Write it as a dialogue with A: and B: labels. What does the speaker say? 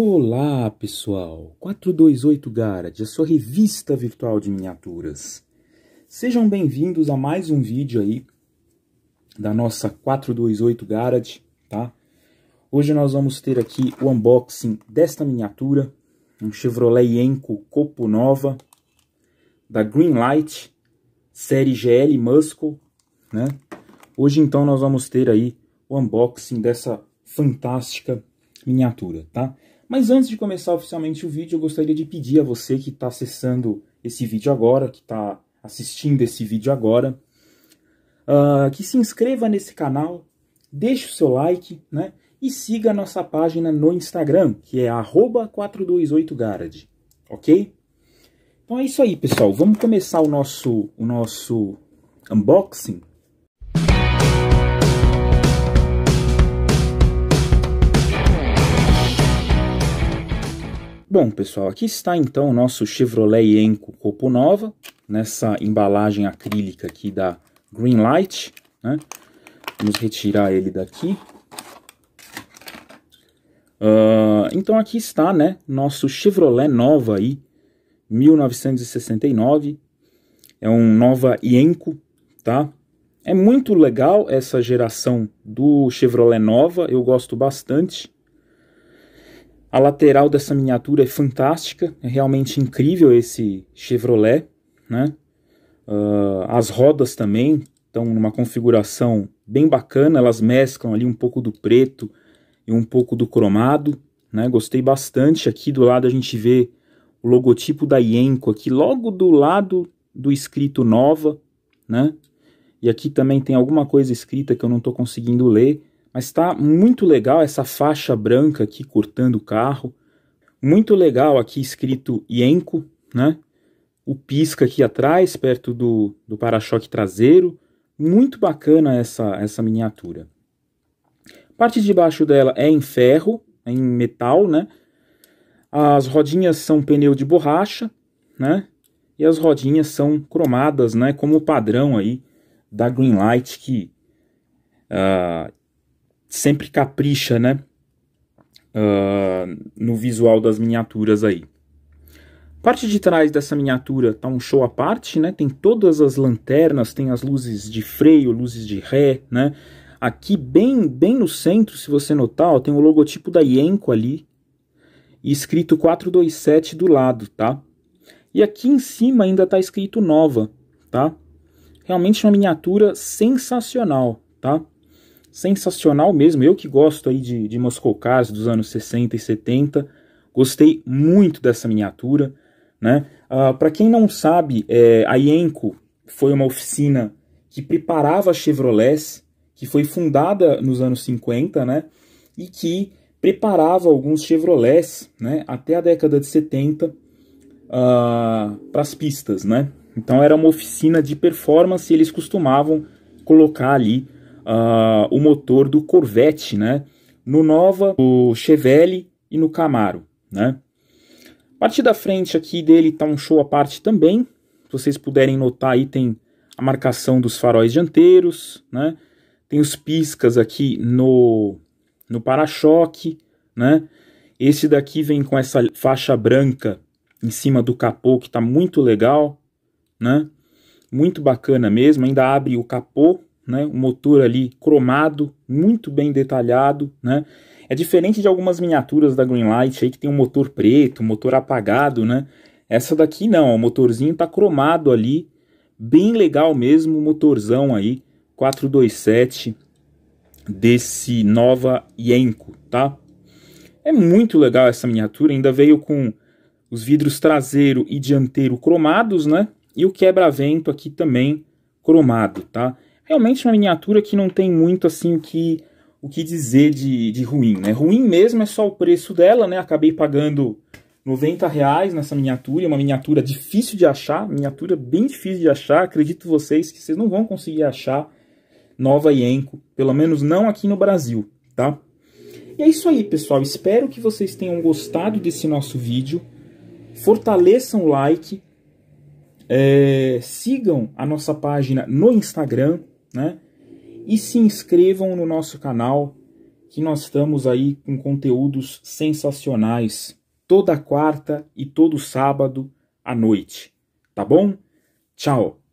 A: Olá pessoal, 428 Garage, a sua revista virtual de miniaturas. Sejam bem-vindos a mais um vídeo aí da nossa 428 Garage, tá? Hoje nós vamos ter aqui o unboxing desta miniatura, um Chevrolet Enco Copo Nova da Greenlight, série GL Muscle, né? Hoje então nós vamos ter aí o unboxing dessa fantástica miniatura, tá? Mas antes de começar oficialmente o vídeo, eu gostaria de pedir a você que está acessando esse vídeo agora, que está assistindo esse vídeo agora, uh, que se inscreva nesse canal, deixe o seu like, né? E siga a nossa página no Instagram, que é 428garad, ok? Então é isso aí, pessoal. Vamos começar o nosso, o nosso unboxing Bom, pessoal, aqui está então o nosso Chevrolet Enco Copo Nova, nessa embalagem acrílica aqui da Greenlight, né? Vamos retirar ele daqui. Uh, então aqui está, né, nosso Chevrolet Nova aí, 1969. É um Nova Ienco, tá? É muito legal essa geração do Chevrolet Nova, eu gosto bastante. A lateral dessa miniatura é fantástica, é realmente incrível esse Chevrolet, né? Uh, as rodas também estão numa configuração bem bacana, elas mesclam ali um pouco do preto e um pouco do cromado, né? Gostei bastante. Aqui do lado a gente vê o logotipo da Yenko aqui logo do lado do escrito Nova, né? E aqui também tem alguma coisa escrita que eu não estou conseguindo ler, mas está muito legal essa faixa branca aqui cortando o carro. Muito legal aqui escrito Yenko, né? O pisca aqui atrás, perto do, do para-choque traseiro. Muito bacana essa, essa miniatura. Parte de baixo dela é em ferro, é em metal, né? As rodinhas são pneu de borracha, né? E as rodinhas são cromadas, né? Como o padrão aí da Greenlight que uh, sempre capricha, né? Uh, no visual das miniaturas aí. Parte de trás dessa miniatura tá um show à parte, né? Tem todas as lanternas, tem as luzes de freio, luzes de ré, né? Aqui bem, bem no centro, se você notar, ó, tem o logotipo da Yenko ali e escrito 427 do lado, tá? E aqui em cima ainda tá escrito Nova, tá? Realmente uma miniatura sensacional, tá? sensacional mesmo. Eu que gosto aí de, de Moscou Cars dos anos 60 e 70, gostei muito dessa miniatura. Né? Uh, ah, Para quem não sabe, é, a Yenko foi uma oficina que preparava Chevrolet, que foi fundada nos anos 50, né? E que preparava alguns Chevrolet né? Até a década de 70 uh, para as pistas, né? Então era uma oficina de performance e eles costumavam colocar ali uh, o motor do Corvette, né? No Nova, o Chevelle e no Camaro, né? A parte da frente aqui dele tá um show à parte também. Se vocês puderem notar aí tem a marcação dos faróis dianteiros, né? Tem os piscas aqui no no para-choque, né? Esse daqui vem com essa faixa branca em cima do capô que tá muito legal, né? Muito bacana mesmo, ainda abre o capô, né? um motor ali cromado, muito bem detalhado. Né? É diferente de algumas miniaturas da Greenlight aí que tem um motor preto, motor apagado. Né? Essa daqui não, o motorzinho tá cromado ali, bem legal mesmo, motorzão aí, 427 desse Nova Yenko, tá? É muito legal essa miniatura, ainda veio com os vidros traseiro e dianteiro cromados, né? E o quebra-vento aqui também cromado, tá? realmente uma miniatura que não tem muito assim o que, o que dizer de, de ruim, né? Ruim mesmo é só o preço dela, né? Acabei pagando 90 reais nessa miniatura, é uma miniatura difícil de achar, miniatura bem difícil de achar, acredito vocês que vocês não vão conseguir achar nova Ienco, pelo menos não aqui no Brasil, tá? E é isso aí, pessoal. Espero que vocês tenham gostado desse nosso vídeo. Fortaleçam o like. É, sigam a nossa página no Instagram, né? E se inscrevam no nosso canal, que nós estamos aí com conteúdos sensacionais toda quarta e todo sábado à noite, tá bom? Tchau!